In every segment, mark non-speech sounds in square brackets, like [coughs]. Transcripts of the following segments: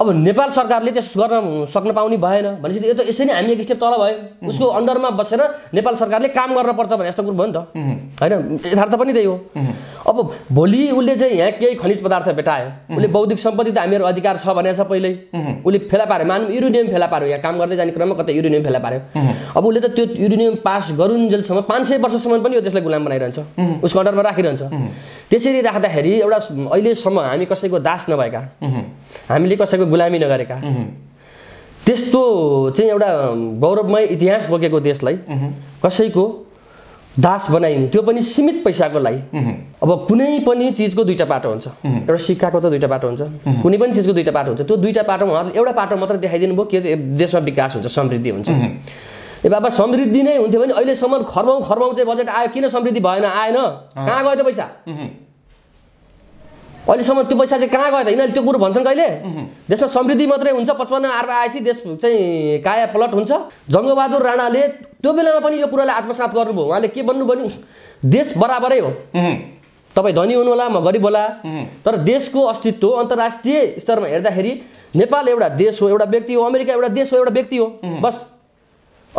अब नेपाल सरकारले त्यस गर्न सक्न पाउने भएन भनेपछि यो त यसरी हामी एक स्टेप तल भयो उसको अन्डरमा बसेर नेपाल सरकारले काम गर्नुपर्छ भने यस्तो कुरो भयो नि त होइन यथार्थ पनि त्यही हो अब भोलि उसले चाहिँ यहाँ केही खनिज पदार्थ भेटायो उसले बौद्धिक सम्पत्ति त हामीहरू अधिकार छ भनेर पहिल्यै उसले फेला पार्यो मानव युरेनियम फेला पार्यो यहाँ काम गर्दै जाने क्रममा कतै युरेनियम फेला पार्यो अब उसले त त्यो युरेनियम पास गरुन्जेलसम्म पाँच सय वर्षसम्म पनि यो देशलाई गुलाम बनाइरहन्छ उसको अन्डरमा राखिरहन्छ त्यसरी राख्दाखेरि एउटा अहिलेसम्म हामी कसैको दास नभएका हामीले कसैको गुलामी नगरेका त्यस्तो चाहिँ एउटा गौरवमय इतिहास बोकेको देशलाई कसैको दास बनाइन् त्यो पनि सीमित पैसाको लागि अब कुनै पनि चिजको दुईवटा पाटो हुन्छ एउटा सिक्काको त दुईवटा बाटो हुन्छ कुनै पनि चिजको दुईवटा पाटो हुन्छ त्यो दुईवटा बाटो उहाँहरूले एउटा पाटो मात्र देखाइदिनु भयो के देशमा विकास हुन्छ समृद्धि हुन्छ ए बाबा समृद्धि नै हुन्थ्यो भने अहिलेसम्म खर्बौँ खर्बौँ चाहिँ बजेट आयो किन समृद्धि भएन आएन कहाँ गयो त पैसा अहिलेसम्म त्यो पैसा चाहिँ कहाँ गयो त यिनीहरूले त्यो कुरो भन्छन् कहिले देशमा समृद्धि मात्रै हुन्छ पचपन्न अर्ब आएपछि देश चाहिँ काया पलट हुन्छ जङ्गबहादुर राणाले त्यो बेलामा पनि यो कुरालाई आत्मसात गर्नुभयो उहाँले के भन्नु भने देश बराबरै हो तपाईँ धनी हुनुहोला म गरिब होला तर देशको अस्तित्व अन्तर्राष्ट्रिय स्तरमा हेर्दाखेरि नेपाल एउटा देश हो एउटा व्यक्ति हो अमेरिका एउटा देश हो एउटा व्यक्ति हो बस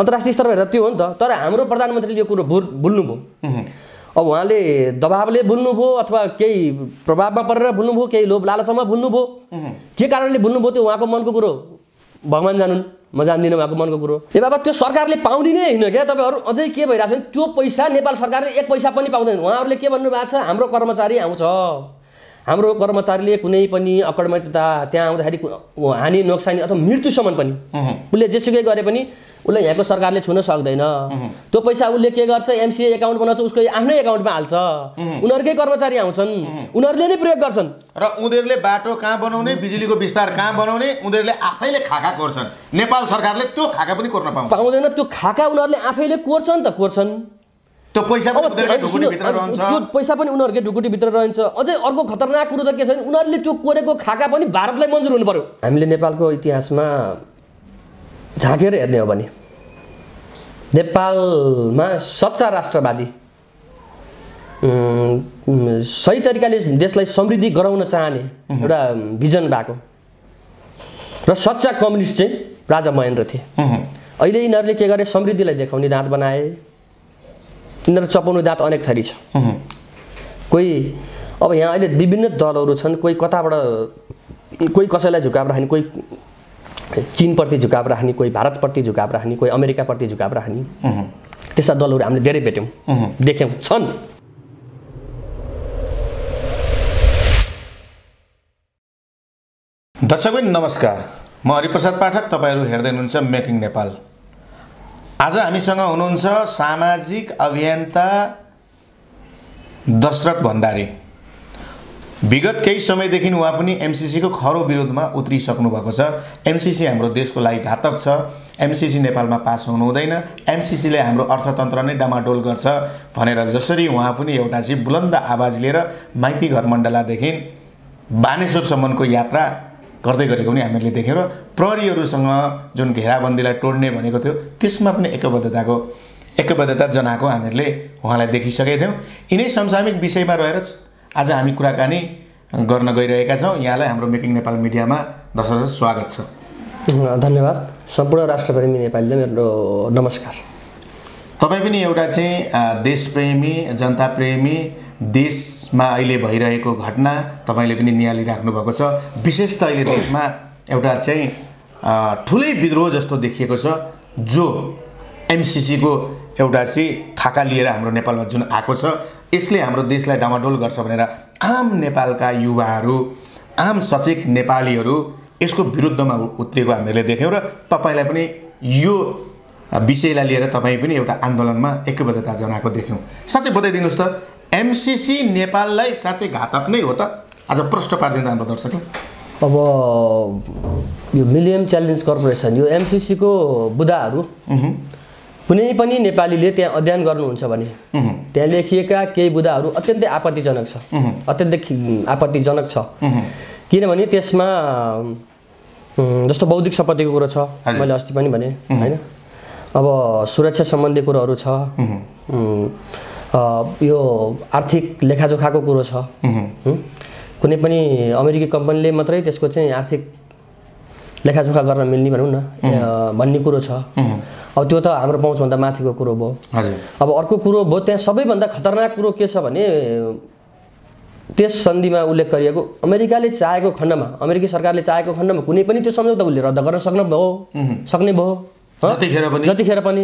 अन्तर्राष्ट्रिय स्तरमा हेर्दा त्यो हो नि त तर हाम्रो प्रधानमन्त्रीले यो कुरो भुल भुल्नुभयो अब उहाँले दबावले भुल्नुभयो अथवा केही प्रभावमा परेर भुल्नुभयो केही लोभ लालचमा भुल्नुभयो के कारणले भुल्नुभयो त्यो उहाँको मनको कुरो भगवान् जानुन् म जान्दिनँ उहाँको मनको कुरो ए बाबा त्यो सरकारले पाउने नै होइन क्या तपाईँहरू अझै के भइरहेको छ त्यो पैसा नेपाल सरकारले एक पैसा पनि पाउँदैन उहाँहरूले के भन्नुभएको छ हाम्रो कर्मचारी आउँछ हाम्रो कर्मचारीले कुनै पनि अकर्मण्यता त्यहाँ आउँदाखेरि हानि नोक्सानी अथवा मृत्युसम्म पनि उसले जेसुकै गरे पनि उसलाई यहाँको सरकारले छुन सक्दैन त्यो पैसा उसले के गर्छ एमसिए एकाउन्ट बनाउँछ उसको आफ्नै एकाउन्टमा हाल्छ उनीहरूकै कर्मचारी आउँछन् उनीहरूले नै प्रयोग गर्छन् र उनीहरूले बाटो कहाँ बनाउने बिजुलीको विस्तार कहाँ बनाउने उनीहरूले आफैले खाका कोर्छन् नेपाल सरकारले त्यो खाका पनि कोर्न पाउँदैन त्यो खाका उनीहरूले आफैले कोर्छन् त कोर्छन् त्यो पैसा पनि त्यो पैसा पनि उनीहरूकै ढुकुटीभित्र रहन्छ अझै अर्को खतरनाक कुरो त के छ भने उनीहरूले त्यो कोरेको खाका पनि भारतलाई मन्जुर हुनु पर्यो हामीले नेपालको इतिहासमा झाँकेर हेर्ने हो भने नेपालमा सच्चा राष्ट्रवादी सही तरिकाले देशलाई समृद्धि गराउन चाहने एउटा भिजन भएको र सच्चा कम्युनिस्ट चाहिँ राजा महेन्द्र थिए अहिले यिनीहरूले के गरे समृद्धिलाई देखाउने दाँत बनाए यिनीहरू चपाउने दाँत अनेक थरी छ कोही अब यहाँ अहिले विभिन्न दलहरू छन् कोही कताबाट कोही कसैलाई झुकाएर राख्ने कोही चिनप्रति झुकाव राख्ने कोही भारतप्रति झुकाव राख्ने कोही अमेरिकाप्रति झुकाव राख्ने त्यस्ता दलहरू हामीले धेरै भेट्यौँ देख्यौँ छन् दर्शकबिन नमस्कार म हरिप्रसाद पाठक तपाईँहरू हेर्दै हुनुहुन्छ मेकिङ नेपाल आज हामीसँग हुनुहुन्छ सामाजिक अभियन्ता दशरथ भण्डारी विगत केही समयदेखि उहाँ पनि एमसिसीको खरो विरोधमा उत्रिसक्नु भएको छ एमसिसी हाम्रो देशको लागि घातक छ एमसिसी नेपालमा पास हुनु हुँदैन एमसिसीले हाम्रो अर्थतन्त्र नै डामाडोल गर्छ भनेर जसरी उहाँ पनि एउटा चाहिँ बुलन्द आवाज लिएर माइती घर मण्डलादेखि बानेश्वरसम्मको यात्रा गर्दै गरेको पनि हामीले देख्यौँ र प्रहरीहरूसँग जुन घेराबन्दीलाई तोड्ने भनेको थियो त्यसमा पनि एकबद्धताको एकबद्धता जनाएको हामीहरूले उहाँलाई देखिसकेका थियौँ यिनै संसामिक विषयमा रहेर आज हामी कुराकानी गर्न गइरहेका छौँ यहाँलाई हाम्रो मेकिङ नेपाल मिडियामा हजार स्वागत छ धन्यवाद सम्पूर्ण राष्ट्रप्रेमी नेपालीले मेरो नमस्कार तपाईँ पनि एउटा चाहिँ देशप्रेमी जनताप्रेमी देशमा अहिले भइरहेको घटना तपाईँले पनि निहालिराख्नु भएको छ विशेष त अहिले देशमा एउटा चाहिँ ठुलै विद्रोह जस्तो देखिएको छ जो एमसिसीको एउटा चाहिँ खाका लिएर हाम्रो नेपालमा जुन आएको छ यसले हाम्रो देशलाई डामाडोल गर्छ भनेर आम नेपालका युवाहरू आम सचेत नेपालीहरू यसको विरुद्धमा उत्रिएको हामीले देख्यौँ र तपाईँलाई पनि यो विषयलाई लिएर तपाईँ पनि एउटा आन्दोलनमा एकबद्धता जनाएको देख्यौँ साँच्चै बताइदिनुहोस् त एमसिसी नेपाललाई साँच्चै घातक नै हो त आज प्रश्न पारिदिनु हाम्रो दर्शकले अब यो मिलियम च्यालेन्ज कर्पोरेसन यो एमसिसीको बुदाहरू कुनै पनि नेपालीले त्यहाँ अध्ययन गर्नुहुन्छ भने त्यहाँ लेखिएका केही बुदाहरू अत्यन्तै आपत्तिजनक छ अत्यन्तै आपत्तिजनक छ किनभने त्यसमा जस्तो बौद्धिक सम्पत्तिको कुरो छ मैले अस्ति पनि भने होइन अब सुरक्षा सम्बन्धी कुरोहरू छ यो आर्थिक लेखाजोखाको कुरो छ कुनै पनि अमेरिकी कम्पनीले मात्रै त्यसको चाहिँ आर्थिक लेखाजोखा गर्न मिल्ने भनौँ न भन्ने कुरो छ अब त्यो त हाम्रो पहुँचभन्दा माथिको कुरो भयो हजुर अब अर्को कुरो भयो त्यहाँ सबैभन्दा खतरनाक कुरो के छ भने त्यस सन्धिमा उल्लेख गरिएको अमेरिकाले चाहेको खण्डमा अमेरिकी सरकारले चाहेको खण्डमा कुनै पनि त्यो सम्झौता उसले रद्द गर्न सक्नु भयो सक्ने भयो जतिखेर पनि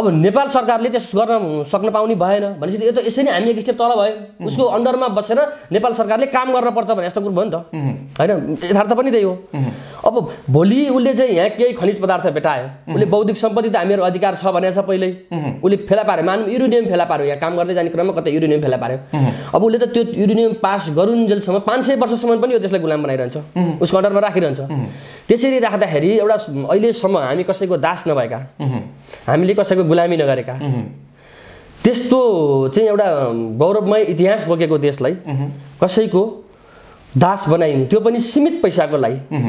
अब नेपाल सरकारले त्यस गर्न सक्न पाउने भएन भनेपछि यो त यसरी नै हामी एक स्टेप तल भयो उसको अन्डरमा बसेर नेपाल सरकारले काम गर्न पर्छ भने यस्तो कुरो भयो नि त होइन यथार्थ पनि त्यही हो अब भोलि उसले चाहिँ यहाँ केही खनिज पदार्थ भेटायो उसले बौद्धिक सम्पत्ति त हामीहरू अधिकार छ भनेको छ पहिल्यै उसले फेला पार्यो मानव युरेनियम फेला पार्यो यहाँ काम गर्दै जाने क्रममा कतै युरेनियम फेला पार्यो अब उसले त त्यो युरेनियम पास गरुन्जेलसम्म पाँच सय वर्षसम्म पनि यो त्यसलाई गुलाम बनाइरहन्छ उसको अन्डरमा राखिरहन्छ त्यसरी राख्दाखेरि एउटा अहिलेसम्म हामी कसैको दास नभएका हामीले कसैको गुलामी नगरेका त्यस्तो चाहिँ एउटा गौरवमय इतिहास बोकेको देशलाई कसैको दास बनाइन् त्यो पनि सीमित पैसाको लागि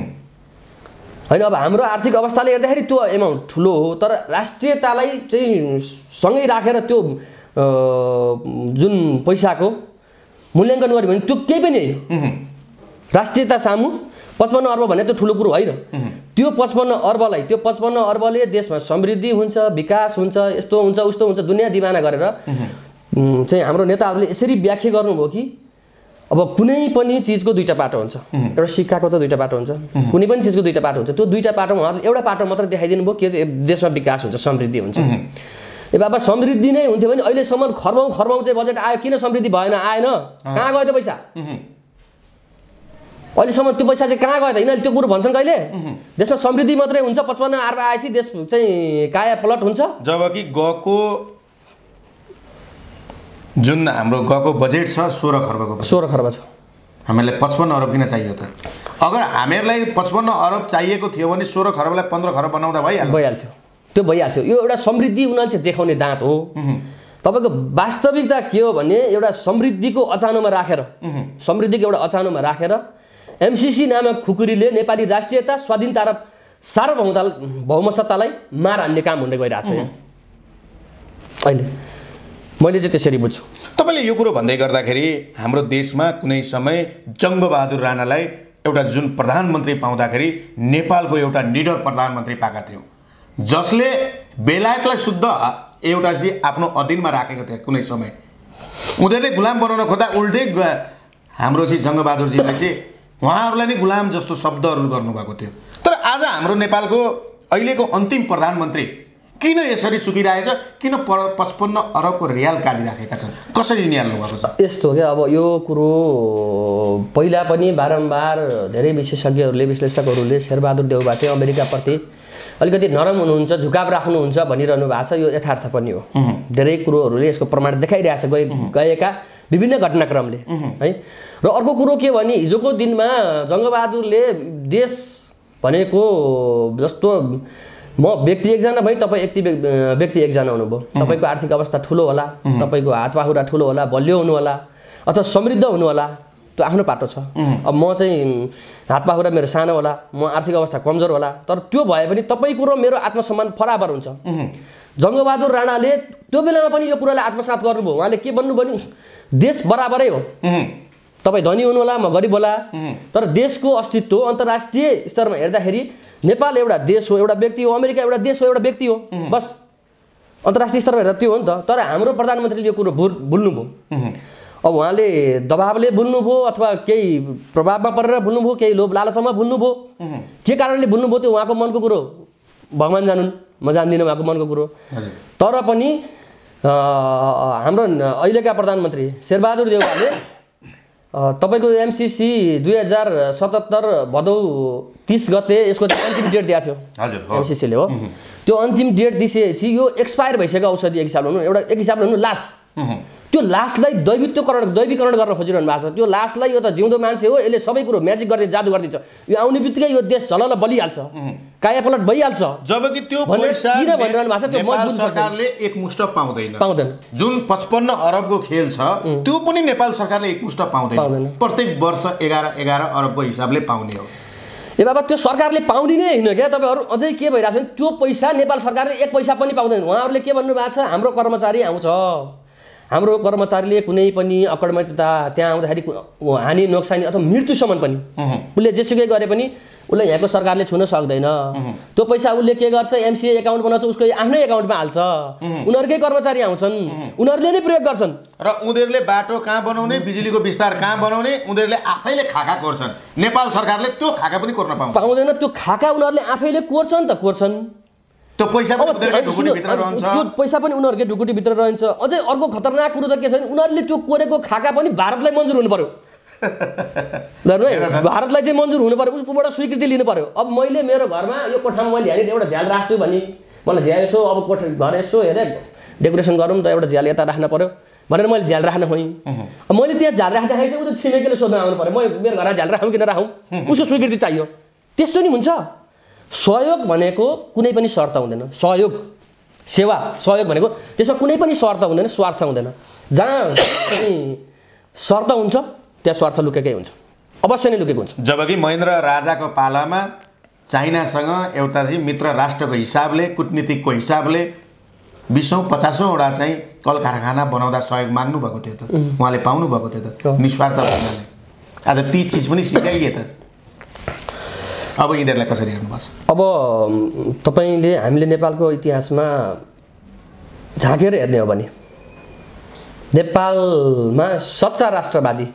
होइन अब हाम्रो आर्थिक अवस्थाले हेर्दाखेरि त्यो एमाउन्ट ठुलो हो तर राष्ट्रियतालाई चाहिँ सँगै राखेर त्यो जुन पैसाको मूल्याङ्कन गर्यो भने त्यो केही पनि होइन राष्ट्रियता सामु पचपन्न अर्ब भने त्यो ठुलो कुरो होइन त्यो पचपन्न अर्बलाई त्यो पचपन्न अर्बले देशमा समृद्धि हुन्छ विकास हुन्छ यस्तो हुन्छ उस्तो हुन्छ दुनियाँ दिवाना गरेर चाहिँ हाम्रो नेताहरूले यसरी व्याख्या गर्नुभयो कि अब कुनै पनि चिजको दुईवटा पाटो हुन्छ एउटा सिक्काको त दुईवटा बाटो हुन्छ कुनै पनि चिजको दुईवटा पाटो हुन्छ त्यो दुईवटा पाटोमा उहाँहरूले एउटा पाटो मात्र देखाइदिनु भयो के देशमा विकास हुन्छ समृद्धि हुन्छ ए बाबा समृद्धि नै हुन्थ्यो भने अहिलेसम्म खर्बौँ खर्बौँ चाहिँ बजेट आयो किन समृद्धि भएन आएन कहाँ गयो त पैसा अहिलेसम्म त्यो पैसा चाहिँ कहाँ गयो त यिनीहरूले त्यो कुरो भन्छन् कहिले देशमा समृद्धि मात्रै हुन्छ पचपन्न आर आएपछि देश चाहिँ काया प्लट हुन्छ जबकि गएको जुन हाम्रो गएको बजेट छ सोह्र खर्बको सोह्र खर्ब छ हामीलाई पचपन्न अरब किन चाहियो त अगर हामीहरूलाई पचपन्न अरब चाहिएको थियो भने सोह्र खरबलाई पन्ध्र खरब बनाउँदा भइहाल्छ भइहाल्थ्यो त्यो भइहाल्थ्यो यो एउटा समृद्धि उनीहरूले चाहिँ देखाउने दाँत हो तपाईँको वास्तविकता के हो भने एउटा समृद्धिको अचानोमा राखेर समृद्धिको एउटा अचानोमा राखेर एमसिसी नामक खुकुरीले नेपाली राष्ट्रियता स्वाधीनता र सार्वभौमता भौमसत्तालाई मार हान्ने काम हुँदै गइरहेको छ अहिले मैले चाहिँ त्यसरी बुझ्छु तपाईँले यो कुरो भन्दै गर्दाखेरि हाम्रो देशमा कुनै समय जङ्गबहादुर राणालाई एउटा जुन प्रधानमन्त्री पाउँदाखेरि नेपालको एउटा निडर प्रधानमन्त्री पाएका थियौँ जसले बेलायतलाई शुद्ध एउटा चाहिँ आफ्नो अधीनमा राखेको थियो कुनै समय उनीहरूले गुलाम बनाउन खोज्दा उल्टै हाम्रो चाहिँ जङ्गबहादुरजीलाई चाहिँ उहाँहरूलाई नै गुलाम जस्तो शब्दहरू गर्नुभएको थियो तर आज हाम्रो नेपालको अहिलेको अन्तिम प्रधानमन्त्री किन यसरी चुकिरहेछ किन प पचपन्न अरबको रियाल काटिराखेका छन् कसरी निहाल्नु भएको छ यस्तो क्या अब यो कुरो पहिला पनि बारम्बार धेरै विशेषज्ञहरूले विश्लेषकहरूले शेरबहादुर चाहिँ अमेरिकाप्रति अलिकति नरम हुनुहुन्छ झुकाव राख्नुहुन्छ भनिरहनु भएको छ यो यथार्थ पनि हो धेरै कुरोहरूले यसको प्रमाण देखाइरहेछ गए गएका विभिन्न घटनाक्रमले है र अर्को कुरो के भने हिजोको दिनमा जङ्गबहादुरले देश भनेको जस्तो म व्यक्ति एकजना भएँ तपाईँ व्यक्ति व्यक्ति एकजना हुनुभयो तपाईँको आर्थिक अवस्था ठुलो होला तपाईँको हात पाखुरा ठुलो होला बलियो हुनुहोला अथवा समृद्ध हुनुहोला त्यो आफ्नो पाटो छ अब म चाहिँ हात पाखुरा मेरो सानो होला म आर्थिक अवस्था कमजोर होला तर त्यो भए पनि तपाईँको र मेरो आत्मसम्मान फराबर हुन्छ जङ्गबहादुर राणाले त्यो बेलामा पनि यो कुरालाई आत्मसात गर्नुभयो उहाँले के भन्नु भने देश बराबरै हो तपाईँ धनी हुनुहोला म गरिब होला तर देशको अस्तित्व अन्तर्राष्ट्रिय स्तरमा हेर्दाखेरि नेपाल एउटा देश हो एउटा व्यक्ति हो अमेरिका एउटा देश हो एउटा व्यक्ति हो बस अन्तर्राष्ट्रिय स्तरमा हेर्दा त्यो हो नि त तर हाम्रो प्रधानमन्त्रीले यो कुरो भुल भुल्नुभयो अब उहाँले दबावले भुल्नुभयो अथवा केही प्रभावमा परेर भुल्नुभयो केही लोभ लालचमा भुल्नुभयो के कारणले भुल्नुभयो त्यो उहाँको मनको कुरो भगवान् जानुन् म जान्दिनँ उहाँको मनको कुरो तर पनि हाम्रो अहिलेका प्रधानमन्त्री शेरबहादुर देवालले तपाईँको एमसिसी दुई हजार सतहत्तर भदौ तिस गते यसको अन्तिम डेट दिएको थियो एमसिसीले हो त्यो अन्तिम डेट दिइसकेपछि यो एक्सपायर भइसकेको औषधि एक हिसाबले हुनु एउटा एक हिसाबले हुनु लास्ट त्यो लास्टलाई दैवित्वकरण दैवीकरण गर्न खोजिरहनु भएको छ त्यो लास्टलाई यो त जिउँदो मान्छे हो यसले सबै कुरो म्याजिक गर्दै जादु गरिदिन्छ यो आउने बित्तिकै यो देश झलल बलिहाल्छ कायापलट भइहाल्छ जबकि त्यो पैसा किन सरकारले एकमुष्ट पाउँदैन पाउँदैन जुन पचपन्न अरबको खेल छ त्यो पनि नेपाल सरकारले एकमुष्ट पाउँदैन प्रत्येक वर्ष एघार एघार अरबको हिसाबले पाउने हो ए बाबा त्यो सरकारले पाउने नै होइन क्या तपाईँहरू अझै के भइरहेको छ त्यो पैसा नेपाल सरकारले एक पैसा पनि पाउँदैन उहाँहरूले के भन्नुभएको छ हाम्रो कर्मचारी आउँछ हाम्रो कर्मचारीले कुनै पनि अकर्मण्यता त्यहाँ आउँदाखेरि हानि नोक्सानी अथवा मृत्युसम्म पनि उसले जेसुकै गरे पनि उसलाई यहाँको सरकारले छुन सक्दैन त्यो पैसा उसले के गर्छ एमसिए एकाउन्ट बनाउँछ उसको आफ्नै एकाउन्टमा हाल्छ उनीहरूकै कर्मचारी आउँछन् उनीहरूले नै प्रयोग गर्छन् र उनीहरूले बाटो कहाँ बनाउने बिजुलीको विस्तार कहाँ बनाउने उनीहरूले आफैले खाका कोर्छन् नेपाल सरकारले त्यो खाका पनि कोर्न पाउँदैन त्यो खाका उनीहरूले आफैले कोर्छन् त कोर्छन् त्यो पैसा पैसा पनि उनीहरूकै ढुकुटीभित्र रहन्छ अझै अर्को खतरनाक कुरो त के छ भने उनीहरूले त्यो कोरेको खाका पनि भारतलाई मन्जुर हुनु पर्यो [laughs] भारतलाई चाहिँ मन्जुर हुनु पऱ्यो उसकोबाट स्वीकृति लिनु पऱ्यो अब मैले मेरो घरमा यो कोठामा मैले हेरेँ एउटा झ्याल राख्छु भने मलाई झ्याल यसो अब कोठा घर यसो हेरेँ डेकोरेसन गरौँ त एउटा झ्याल यता राख्न पऱ्यो भनेर मैले झ्याल राख्न अब मैले त्यहाँ झ्याल राख्दाखेरि चाहिँ ऊ छिमेकीले सोध्न आउनु पऱ्यो म मेरो घरमा झ्याल राखौँ कि नराखौँ उसको स्वीकृति चाहियो त्यस्तो नि हुन्छ सहयोग भनेको कुनै पनि शर्त हुँदैन सहयोग सेवा सहयोग भनेको त्यसमा कुनै पनि शर्त हुँदैन स्वार्थ हुँदैन जहाँ शर्त हुन्छ त्यहाँ स्वार्थ लुकेकै हुन्छ अवश्य नै लुकेको हुन्छ जबकि महेन्द्र राजाको पालामा चाइनासँग एउटा चाहिँ मित्र राष्ट्रको हिसाबले कुटनीतिकको हिसाबले बिसौँ पचासौँवटा चाहिँ कल कारखाना बनाउँदा सहयोग माग्नु भएको थियो त उहाँले पाउनु भएको थियो त निस्वार्थ भन्नाले आज ती चिज पनि सिकाइए त अब यिनीहरूलाई कसरी हेर्नुपर्छ अब तपाईँले हामीले नेपालको इतिहासमा झाँकेर हेर्ने हो भने नेपालमा सच्चा राष्ट्रवादी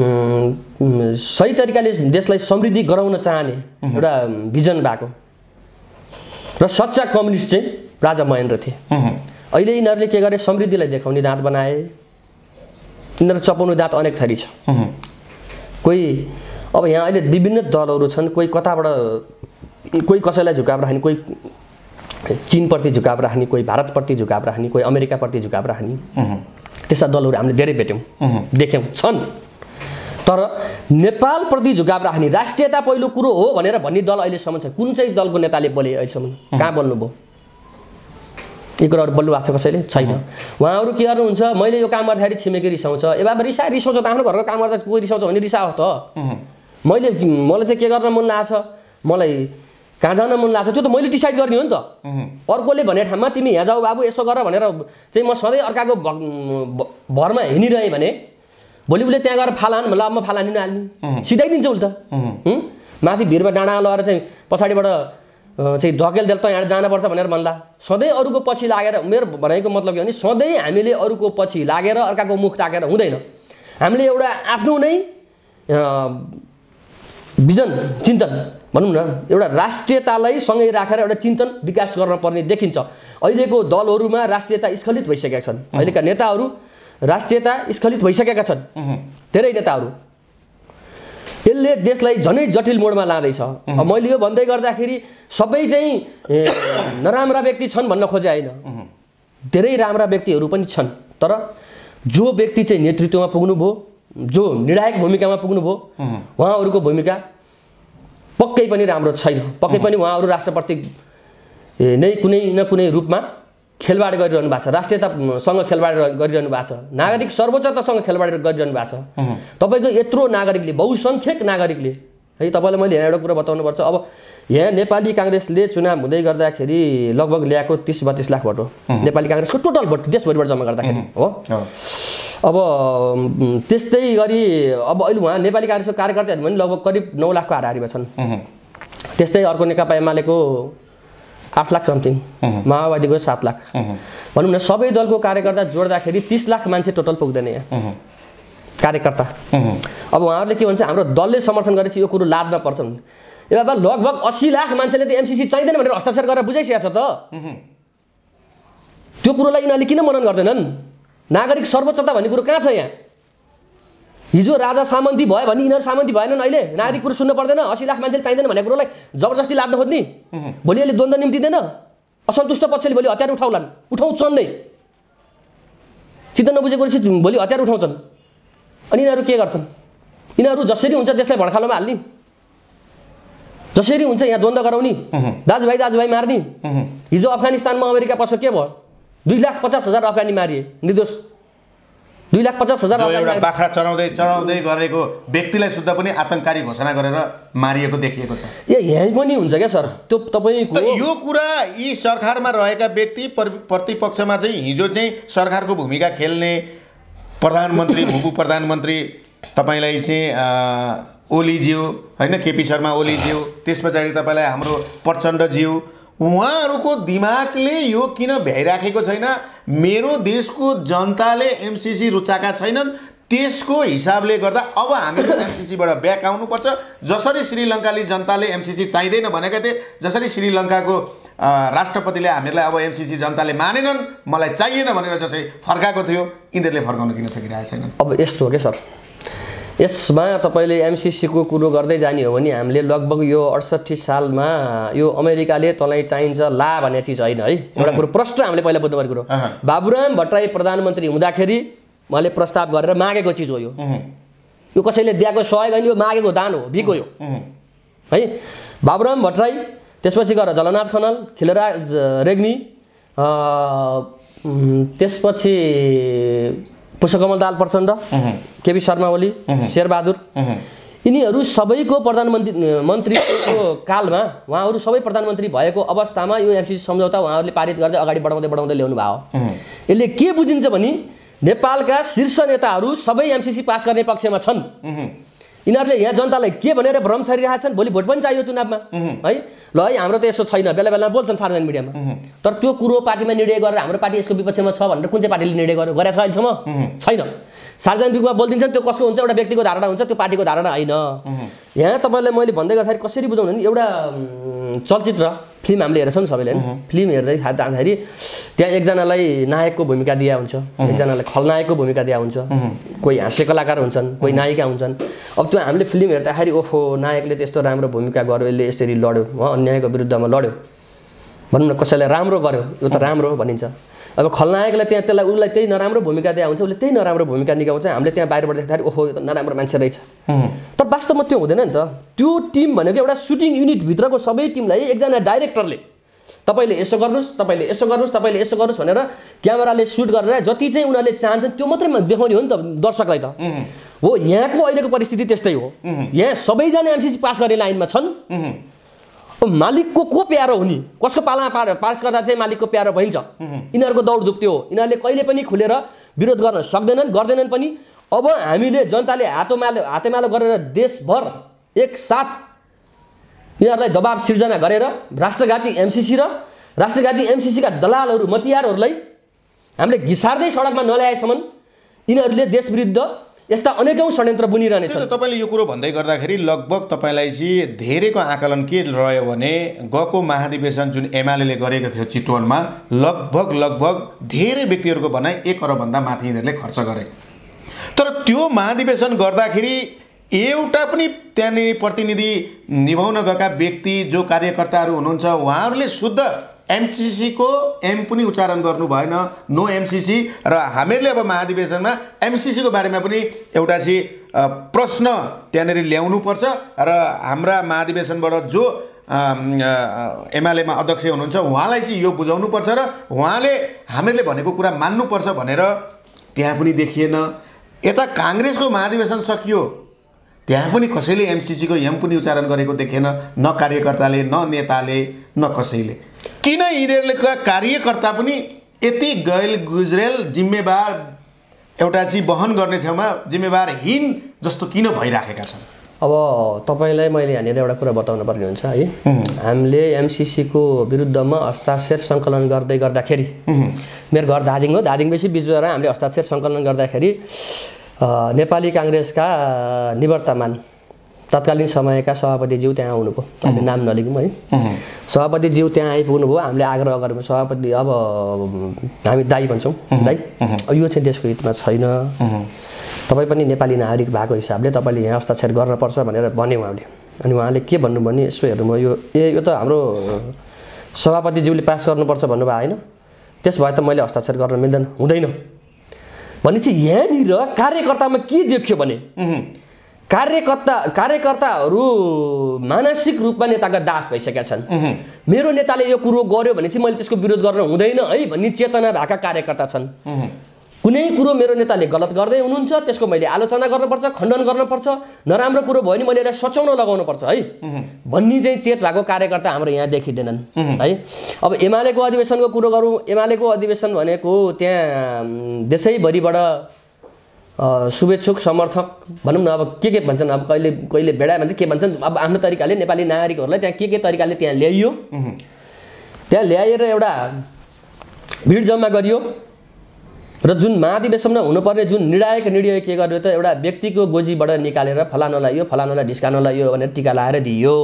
सही तरिकाले देशलाई समृद्धि गराउन चाहने एउटा भिजन भएको र सच्चा कम्युनिस्ट चाहिँ राजा महेन्द्र थिए अहिले यिनीहरूले के गरे समृद्धिलाई देखाउने दाँत बनाए यिनीहरू चपाउने दाँत अनेक थरी छ कोही अब यहाँ अहिले विभिन्न दलहरू छन् कोही कताबाट कोही कसैलाई झुकाव राख्ने कोही चिनप्रति झुकाव राख्ने कोही भारतप्रति झुकाव राख्ने कोही अमेरिकाप्रति झुकाव राख्ने त्यस्ता दलहरू हामीले धेरै भेट्यौँ देख्यौँ छन् तर नेपालप्रति झुकाव राख्ने राष्ट्रियता पहिलो कुरो हो भनेर भन्ने दल अहिलेसम्म छ कुन चाहिँ दलको नेताले बोले अहिलेसम्म कहाँ बोल्नुभयो यी कुराहरू बोल्नु भएको छ कसैले छैन उहाँहरू के गर्नुहुन्छ मैले यो काम गर्दाखेरि छिमेकी रिसाउँछ ए बाबा रिसा रिसाउँछ त आफ्नो घरको काम गर्दा कोही रिसाउँछ भने रिसा हो त मैले मलाई चाहिँ के गर्न मन लाग्छ मलाई कहाँ जान मन लाग्छ त्यो त मैले डिसाइड गर्ने हो नि त अर्कोले भने ठाउँमा तिमी यहाँ जाऊ बाबु यसो गर भनेर चाहिँ म सधैँ अर्काको भरमा हिँडिरहेँ भने भोलि उसले त्यहाँ गएर फालान् भन्दा म फालानी नहाल्ने सिधाइदिन्छ उसले त माथि भिरमा डाँडा लगाएर चाहिँ पछाडिबाट चाहिँ धकेल देल त यहाँ जानुपर्छ भनेर भन्ला सधैँ अरूको पछि लागेर मेरो भनेको मतलब के भने सधैँ हामीले अरूको पछि लागेर अर्काको मुख ताकेर हुँदैन हामीले एउटा आफ्नो नै भिजन चिन्तन भनौँ न एउटा राष्ट्रियतालाई सँगै राखेर एउटा चिन्तन विकास गर्न पर्ने देखिन्छ अहिलेको दलहरूमा राष्ट्रियता स्खलित भइसकेका छन् अहिलेका नेताहरू राष्ट्रियता स्खलित भइसकेका छन् धेरै नेताहरू यसले देशलाई झनै जटिल मोडमा लाँदैछ मैले यो भन्दै गर्दाखेरि सबै चाहिँ नराम्रा व्यक्ति छन् भन्न खोजे होइन धेरै राम्रा व्यक्तिहरू पनि छन् तर जो व्यक्ति चाहिँ नेतृत्वमा पुग्नुभयो जो निर्णायक भूमिकामा पुग्नुभयो उहाँहरूको भूमिका पक्कै पनि राम्रो छैन पक्कै पनि उहाँहरू राष्ट्रप्रति नै कुनै न कुनै रूपमा खेलवाड गरिरहनु भएको छ राष्ट्रियतासँग खेलवाड गरिरहनु भएको छ नागरिक सर्वोच्चतासँग खेलवाड गरिरहनु भएको छ तपाईँको यत्रो नागरिकले बहुसङ्ख्यक नागरिकले है तपाईँलाई मैले यहाँ एउटा कुरा बताउनुपर्छ अब यहाँ नेपाली काङ्ग्रेसले चुनाव हुँदै गर्दाखेरि लगभग ल्याएको तिस बत्तिस लाख भोट हो नेपाली काङ्ग्रेसको टोटल भोट देशभरिबाट जम्मा गर्दाखेरि हो अब त्यस्तै गरी अब अहिले उहाँ नेपाली काङ्ग्रेसको कार्यकर्ताहरू पनि लगभग करिब नौ लाखको हाराहारीमा छन् त्यस्तै अर्को नेकपा एमालेको आठ लाख समथिङ माओवादीको सात लाख भनौँ न सबै दलको कार्यकर्ता जोड्दाखेरि तिस लाख मान्छे टोटल पुग्दैन यहाँ कार्यकर्ता अब उहाँहरूले के भन्छ हाम्रो दलले समर्थन गरेपछि यो कुरो लाद्न पर्छ ए बाबा लगभग अस्सी लाख मान्छेले त एमसिसी चाहिँदैन भनेर हस्ताक्षर गरेर बुझाइसकेको छ त त्यो कुरोलाई यिनीहरूले किन मनन गर्दैनन् नागरिक सर्वोच्चता भन्ने कुरो कहाँ छ यहाँ हिजो राजा सामन्ती भयो भने यिनीहरू सामन्ती भएनन् अहिले नागरिक कुरो सुन्नु पर्दैन असी लाख मान्छेले चाहिँदैन भन्ने कुरोलाई जबरजस्ती लाग्न खोज्ने भोलि अहिले द्वन्द्व निम्ति दिँदैन असन्तुष्ट पक्षले भोलि हतियार उठाउलान् उठाउँछन् नै चित्त नबुझेको भोलि हतियार उठाउँछन् अनि यिनीहरू के गर्छन् यिनीहरू जसरी हुन्छ त्यसलाई भडखालोमा हाल्ने जसरी हुन्छ यहाँ द्वन्द्व गराउने दाजुभाइ दाजुभाइ मार्ने हिजो अफगानिस्तानमा अमेरिका पछि के भयो दुई लाख पचास हजार अफगानी मारिए निर्दोष दुई लाख पचास हजार एउटा बाख्रा चढाउँदै चढाउँदै गरेको व्यक्तिलाई शुद्ध पनि आतङ्कारी घोषणा गरेर मारिएको देखिएको छ ए यहीँ पनि हुन्छ क्या सर त्यो तपाईँको यो कुरा यी सरकारमा रहेका व्यक्ति प्रतिपक्षमा चाहिँ हिजो चाहिँ सरकारको भूमिका खेल्ने प्रधानमन्त्री [coughs] भूपू प्रधानमन्त्री तपाईँलाई चाहिँ ओलीज्यू होइन केपी शर्मा ओलीज्यू त्यस पछाडि तपाईँलाई हाम्रो प्रचण्डज्यू उहाँहरूको दिमागले यो किन भ्याइराखेको छैन मेरो देशको जनताले एमसिसी रुचाएका छैनन् त्यसको हिसाबले गर्दा अब हामी एमसिसीबाट [laughs] ब्याक आउनुपर्छ जसरी श्रीलङ्काली जनताले एमसिसी चाहिँदैन भनेका थिए जसरी श्रीलङ्काको राष्ट्रपतिले हामीहरूलाई अब एमसिसी जनताले मानेनन् मलाई चाहिएन भनेर जसरी फर्काएको थियो यिनीहरूले फर्काउन दिन सकिरहेको छैनन् अब यस्तो हो क्या सर यसमा तपाईँले एमसिसीको कुरो गर्दै जाने हो भने हामीले लगभग यो अडसट्ठी सालमा यो अमेरिकाले तँलाई चाहिन्छ ला भन्ने चिज होइन है एउटा कुरो प्रश्न हामीले पहिला बुझ्नुपर्ने कुरो बाबुराम भट्टराई प्रधानमन्त्री हुँदाखेरि उहाँले प्रस्ताव गरेर मागेको चिज हो यो यो कसैले दिएको सहयोग होइन यो मागेको दान हो बिको यो है बाबुराम भट्टराई त्यसपछि गएर जलनाथ खनाल खिलराज रेग्मी त्यसपछि पुष्पकमल दाल प्रचण्ड केपी शर्मा ओली शेरबहादुर यिनीहरू सबैको प्रधानमन्त्री मन्त्रीको कालमा उहाँहरू सबै प्रधानमन्त्री भएको अवस्थामा यो एमसिसी सम्झौता उहाँहरूले पारित गर्दै अगाडि बढाउँदै बढाउँदै ल्याउनु भयो यसले के बुझिन्छ भने नेपालका शीर्ष नेताहरू सबै एमसिसी पास गर्ने पक्षमा छन् यिनीहरूले यहाँ जनतालाई के भनेर भ्रम छन् भोलि भोट पनि चाहियो चुनावमा है ल है हाम्रो त यसो छैन बेला बेलामा बोल्छन् सार्वजनिक मिडियामा तर त्यो कुरो पार्टीमा निर्णय गरेर हाम्रो पार्टी यसको विपक्षमा छ भनेर कुन चाहिँ पार्टीले निर्णय गर्यो गरेको छ अहिलेसम्म छैन सार्वजनिक रूपमा बोलिदिन्छ त्यो कसको हुन्छ एउटा व्यक्तिको धारणा हुन्छ त्यो पार्टीको धारणा होइन यहाँ तपाईँलाई मैले भन्दै गर्दाखेरि कसरी बुझाउनु भने एउटा चलचित्र फिल्म हामीले हेर्छौँ नि सबैले फिल्म हेर्दै जाँदाखेरि त्यहाँ एकजनालाई नायकको भूमिका दिया हुन्छ एकजनालाई खलनायकको भूमिका दिया हुन्छ कोही हाँस्य कलाकार हुन्छन् कोही नायिका हुन्छन् अब त्यो हामीले फिल्म हेर्दाखेरि ओहो नायकले त्यस्तो राम्रो भूमिका गर्यो यसले यसरी लड्यो अन्यायको विरुद्धमा लड्यो भनौँ न कसैलाई राम्रो गर्यो यो त राम्रो भनिन्छ अब खलनायकलाई त्यहाँ त्यसलाई उसलाई त्यही नराम्रो भूमिका दिए हुन्छ उसले त्यही नराम्रो भूमिका निकाउँछ हामीले त्यहाँ बाहिरबाट देख्दाखेरि ओहो यो त नराम्रो मान्छे रहेछ तर वास्तवमा त्यो हुँदैन नि त त्यो टिम भनेको एउटा सुटिङ युनिटभित्रको सबै टिमलाई एकजना डाइरेक्टरले तपाईँले यसो गर्नुहोस् तपाईँले यसो गर्नुहोस् तपाईँले यसो गर्नुहोस् भनेर क्यामेराले सुट गरेर जति चाहिँ उनीहरूले चाहन्छन् त्यो मात्रै देखाउने हो नि त दर्शकलाई त हो यहाँको अहिलेको परिस्थिति त्यस्तै हो यहाँ सबैजना एमसिसी पास गर्ने लाइनमा छन् मालिकको को प्यारो हुने कसको पालामा पार पास गर्दा चाहिँ मालिकको प्यारो भइन्छ यिनीहरूको दौड दुप्त्यो हो यिनीहरूले कहिले पनि खुलेर विरोध गर्न सक्दैनन् गर्दैनन् पनि अब हामीले जनताले हातोमालो हातेमालो गरेर देशभर एकसाथ यिनीहरूलाई दबाब सिर्जना गरेर राष्ट्रघाती एमसिसी र राष्ट्रघाती एमसिसीका दलालहरू मतियारहरूलाई हामीले घिसार्दै सडकमा नल्याएसम्म यिनीहरूले देशविरुद्ध यस्ता अनेकौँ षड्यन्त्र बुनिरहनेछ तपाईँले यो कुरो भन्दै गर्दाखेरि लगभग तपाईँलाई चाहिँ धेरैको आकलन के रह्यो भने गएको महाधिवेशन जुन एमाले गरेको थियो चितवनमा लगभग लगभग धेरै व्यक्तिहरूको भनाइ एक अरबभन्दा माथि यिनीहरूले खर्च गरे तर त्यो महाधिवेशन गर्दाखेरि एउटा पनि त्यहाँनिर प्रतिनिधि निभाउन गएका व्यक्ति जो कार्यकर्ताहरू हुनुहुन्छ उहाँहरूले शुद्ध एमसिसीको एम पनि उच्चारण गर्नु भएन नो एमसिसी र हामीहरूले अब महाधिवेशनमा एमसिसीको बारेमा पनि एउटा चाहिँ प्रश्न त्यहाँनिर ल्याउनुपर्छ र हाम्रा महाधिवेशनबाट जो एमालेमा अध्यक्ष हुनुहुन्छ उहाँलाई चाहिँ यो बुझाउनुपर्छ र उहाँले हामीहरूले भनेको कुरा मान्नुपर्छ भनेर त्यहाँ पनि देखिएन यता काङ्ग्रेसको महाधिवेशन सकियो त्यहाँ पनि कसैले एमसिसीको एम पनि उच्चारण गरेको देखेन न कार्यकर्ताले न नेताले न कसैले किन यिनीहरूका कार्यकर्ता पनि यति गैल गुज्रेल जिम्मेवार एउटा चाहिँ वहन गर्ने ठाउँमा जिम्मेवारहीन जस्तो किन भइराखेका छन् अब तपाईँलाई मैले यहाँनिर एउटा कुरा बताउनु पर्ने हुन्छ है हामीले एमसिसीको विरुद्धमा हस्ताक्षर सङ्कलन गर्दै गर्दाखेरि मेरो घर धादिङ हो धादिङपछि बिचबाट हामीले हस्ताक्षर सङ्कलन गर्दाखेरि नेपाली काङ्ग्रेसका निवर्तमान तत्कालीन समयका सभापतिज्यू त्यहाँ आउनुभयो अहिले नाम नलिकौँ है सभापतिज्यू त्यहाँ आइपुग्नुभयो हामीले आग्रह गर्नु सभापति अब हामी दाई भन्छौँ दाई यो चाहिँ देशको हितमा छैन तपाईँ पनि नेपाली नागरिक भएको हिसाबले तपाईँले यहाँ हस्ताक्षर गर्नुपर्छ भनेर भन्यो उहाँले अनि उहाँले के भन्नु भने यसो म यो ए यो त हाम्रो सभापतिज्यूले पास गर्नुपर्छ भन्नुभयो होइन त्यस भए त मैले हस्ताक्षर गर्न मिल्दैन हुँदैन भनेपछि यहाँनिर कार्यकर्तामा के देखियो भने कार्यकर्ता कार्यकर्ताहरू मानसिक रूपमा नेताका दास भइसकेका छन् मेरो नेताले यो कुरो गर्यो भने चाहिँ मैले त्यसको विरोध गर्न हुँदैन है भन्ने चेतना भएका कार्यकर्ता छन् कुनै कुरो मेरो नेताले गलत गर्दै हुनुहुन्छ त्यसको मैले आलोचना गर्नुपर्छ खण्डन गर्नुपर्छ नराम्रो कुरो भयो भने मैले यसलाई सचाउन लगाउनुपर्छ है भन्ने चाहिँ चेत भएको कार्यकर्ता हाम्रो यहाँ देखिँदैनन् है अब एमालेको अधिवेशनको कुरो गरौँ एमालेको अधिवेशन भनेको त्यहाँ देशैभरिबाट शुभेच्छुक समर्थक भनौँ न अब के के भन्छन् अब कहिले कहिले भने चाहिँ के भन्छन् अब आफ्नो तरिकाले नेपाली नागरिकहरूलाई त्यहाँ के के तरिकाले त्यहाँ ल्याइयो त्यहाँ ल्याएर एउटा भिड जम्मा गरियो र जुन महाधिवेशनमा हुनुपर्ने जुन निर्णायक निर्णय के गर्यो त एउटा व्यक्तिको गोजीबाट निकालेर फलानुलाई यो फलानुलाई ढिस्कानोलाई यो भनेर टिका लगाएर दियो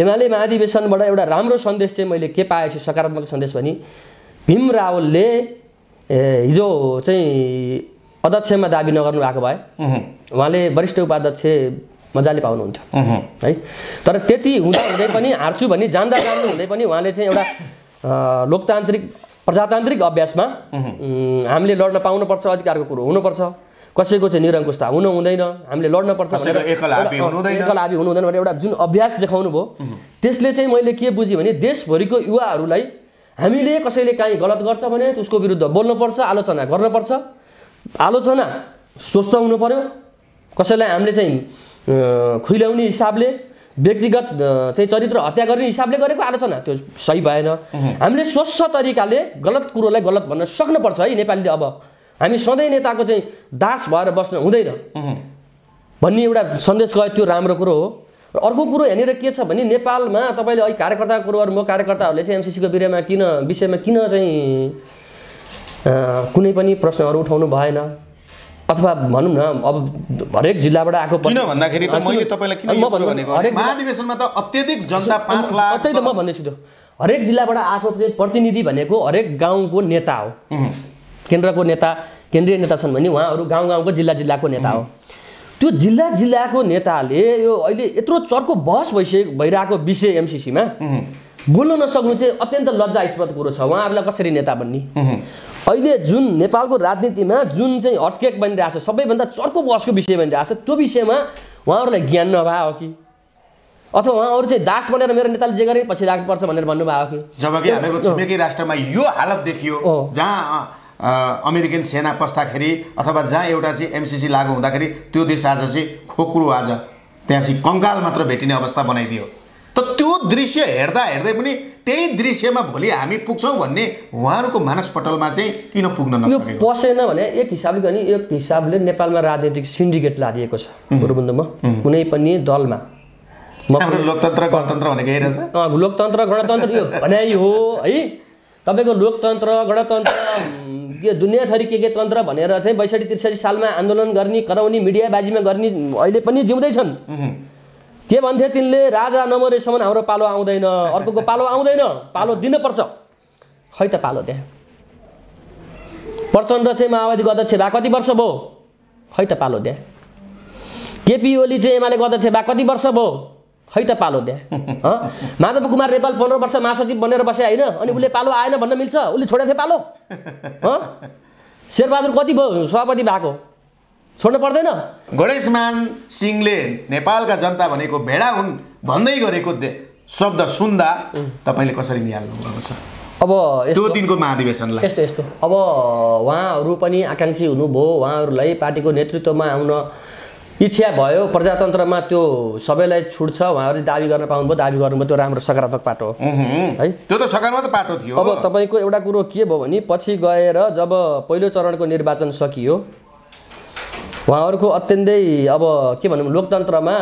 एमाले महाधिवेशनबाट एउटा राम्रो सन्देश चाहिँ मैले के पाएछु सकारात्मक सन्देश भने भीम रावलले हिजो चाहिँ अध्यक्षमा दाबी नगर्नु भएको भए उहाँले वरिष्ठ उपाध्यक्ष मजाले पाउनुहुन्थ्यो है तर त्यति हुँदा हुँदै पनि हार्छु भन्ने जान्दा जान्दै हुँदै पनि उहाँले चाहिँ एउटा लोकतान्त्रिक प्रजातान्त्रिक अभ्यासमा हामीले लड्न पाउनुपर्छ अधिकारको कुरो हुनुपर्छ कसैको चाहिँ निरङ्कुशता हुनु हुँदैन हामीले लड्नुपर्छ पर्छ हुनु हुँदैन भनेर एउटा जुन अभ्यास देखाउनु भयो त्यसले चाहिँ मैले के बुझेँ भने देशभरिको युवाहरूलाई हामीले कसैले काहीँ गलत गर्छ भने उसको विरुद्ध बोल्नुपर्छ आलोचना गर्नुपर्छ आलोचना स्वस्थ हुनु पऱ्यो कसैलाई हामीले चाहिँ खुइल्याउने हिसाबले व्यक्तिगत चाहिँ चरित्र हत्या गर्ने हिसाबले गरेको आलोचना त्यो सही भएन हामीले स्वच्छ तरिकाले गलत कुरोलाई गलत भन्न सक्नुपर्छ है नेपालीले अब हामी सधैँ नेताको चाहिँ दास भएर बस्नु हुँदैन भन्ने एउटा सन्देश गयो त्यो राम्रो कुरो हो र अर्को कुरो यहाँनिर के छ भने नेपालमा तपाईँले अहिले कार्यकर्ताको कुरोहरू म कार्यकर्ताहरूले चाहिँ एमसिसीको विषयमा किन विषयमा किन चाहिँ कुनै पनि प्रश्नहरू उठाउनु भएन अथवा भनौँ न अब हरेक जिल्लाबाट आएको किन भन्दाखेरि त्यही त म भन्दैछु त्यो हरेक जिल्लाबाट आएको चाहिँ प्रतिनिधि भनेको हरेक गाउँको नेता हो केन्द्रको नेता केन्द्रीय नेता छन् भने उहाँहरू गाउँ गाउँको जिल्ला जिल्लाको नेता हो त्यो जिल्ला जिल्लाको नेताले यो अहिले यत्रो चर्को बहस भइसके भइरहेको विषय एमसिसीमा बोल्न नसक्नु चाहिँ अत्यन्त लज्जास्पद कुरो छ उहाँहरूलाई कसरी नेता बन्ने अहिले जुन नेपालको राजनीतिमा जुन चाहिँ हटकेक बनिरहेछ सबैभन्दा चर्को बसको विषय बनिरहेछ त्यो विषयमा उहाँहरूलाई ज्ञान नभए हो कि अथवा उहाँहरू चाहिँ दास बनेर मेरो नेताले जे गरे पछि लाग्नुपर्छ भनेर भन्नुभएको कि जबकि हाम्रो छिमेकी राष्ट्रमा यो हालत देखियो जहाँ अमेरिकन सेना पस्दाखेरि अथवा जहाँ एउटा चाहिँ एमसिसी लागु हुँदाखेरि त्यो देश आज चाहिँ खोक्रो आज त्यहाँ चाहिँ कङ्काल मात्र भेटिने अवस्था बनाइदियो त त्यो दृश्य हेर्दा हेर्दै पनि त्यही दृश्यमा भोलि हामी पुग्छौँ भन्ने उहाँहरूको मानसपटलमा चाहिँ किन पुग्न नसकेको पसेन भने एक हिसाबले गर्ने एक हिसाबले नेपालमा राजनीतिक सिन्डिकेट लादिएको छ गुरुबन्धुमा कुनै पनि दलमा लोकतन्त्र गणतन्त्र भनेको रहेछ लोकतन्त्र गणतन्त्र यो भनाइ हो है तपाईँको लोकतन्त्र गणतन्त्र यो दुनियाँ थरी के के तन्त्र भनेर चाहिँ बैसठी त्रिसठी सालमा आन्दोलन गर्ने कराउने मिडियाबाजीमा गर्ने अहिले पनि जिउँदैछन् के भन्थे तिनले राजा नमरेसम्म हाम्रो पालो आउँदैन अर्कोको पालो आउँदैन पालो दिनुपर्छ खै त पालो त्यहाँ प्रचण्ड चाहिँ माओवादीको अध्यक्ष भए कति वर्ष भयो खै त पालो त्यहाँ केपी ओली चाहिँ एमालेको अध्यक्ष भए कति वर्ष भयो खै त पालो त्यहाँ [laughs] माधव कुमार नेपाल पन्ध्र वर्ष महासचिव बनेर बसे होइन अनि उसले पालो आएन भन्न मिल्छ उसले छोडेको थियो पालो [laughs] शेरबहादुर कति भयो सभापति भएको छोड्नु पर्दैन गणेशमान सिंहले नेपालका जनता भनेको भेडा हुन् भन्दै गरेको शब्द सुन्दा तपाईँले कसरी निहाल्नु भएको छ अब यस्तो दिनको महाधिवेशनलाई यस्तो यस्तो अब उहाँहरू पनि आकाङ्क्षी हुनुभयो उहाँहरूलाई पार्टीको नेतृत्वमा आउन इच्छा भयो प्रजातन्त्रमा त्यो सबैलाई छुट छ उहाँहरूले दावी गर्न पाउनुभयो दावी गर्नुभयो त्यो राम्रो सकारात्मक पाटो हो है त्यो त सकारात्मक पाटो थियो अब तपाईँको एउटा कुरो के भयो भने पछि गएर जब पहिलो चरणको निर्वाचन सकियो उहाँहरूको अत्यन्तै अब के भनौँ लोकतन्त्रमा